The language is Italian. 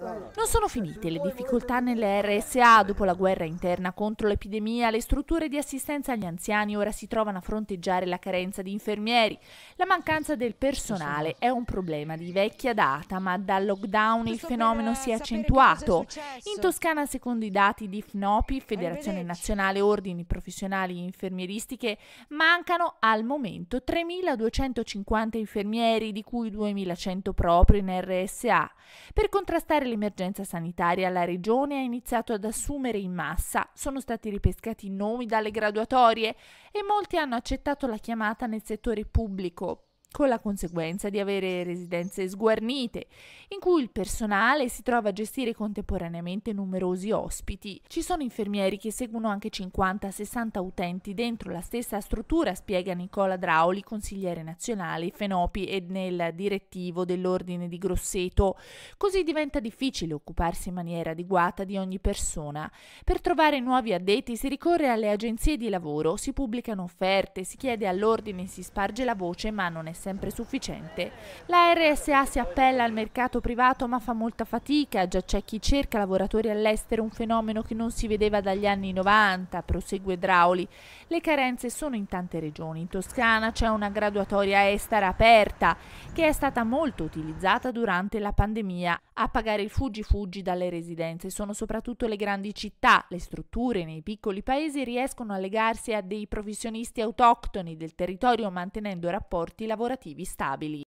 Non sono finite le difficoltà nelle RSA. Dopo la guerra interna contro l'epidemia, le strutture di assistenza agli anziani ora si trovano a fronteggiare la carenza di infermieri. La mancanza del personale è un problema di vecchia data, ma dal lockdown il fenomeno si è accentuato. In Toscana, secondo i dati di FNOPI, Federazione Nazionale Ordini Professionali Infermieristiche, mancano al momento 3.250 infermieri, di cui 2.100 proprio in RSA. Per contrastare mentre l'emergenza sanitaria la regione ha iniziato ad assumere in massa, sono stati ripescati nomi dalle graduatorie e molti hanno accettato la chiamata nel settore pubblico con la conseguenza di avere residenze sguarnite, in cui il personale si trova a gestire contemporaneamente numerosi ospiti. Ci sono infermieri che seguono anche 50-60 utenti dentro la stessa struttura, spiega Nicola Drauli, consigliere nazionale Fenopi e nel direttivo dell'Ordine di Grosseto. Così diventa difficile occuparsi in maniera adeguata di ogni persona. Per trovare nuovi addetti si ricorre alle agenzie di lavoro, si pubblicano offerte, si chiede all'ordine, si sparge la voce, ma non è sempre sufficiente. La RSA si appella al mercato privato ma fa molta fatica, già c'è chi cerca lavoratori all'estero, un fenomeno che non si vedeva dagli anni 90, prosegue Drauli. Le carenze sono in tante regioni, in Toscana c'è una graduatoria estera aperta che è stata molto utilizzata durante la pandemia. A pagare il fuggi fuggi dalle residenze sono soprattutto le grandi città, le strutture nei piccoli paesi riescono a legarsi a dei professionisti autoctoni del territorio mantenendo rapporti lavorativi lavorativi stabili.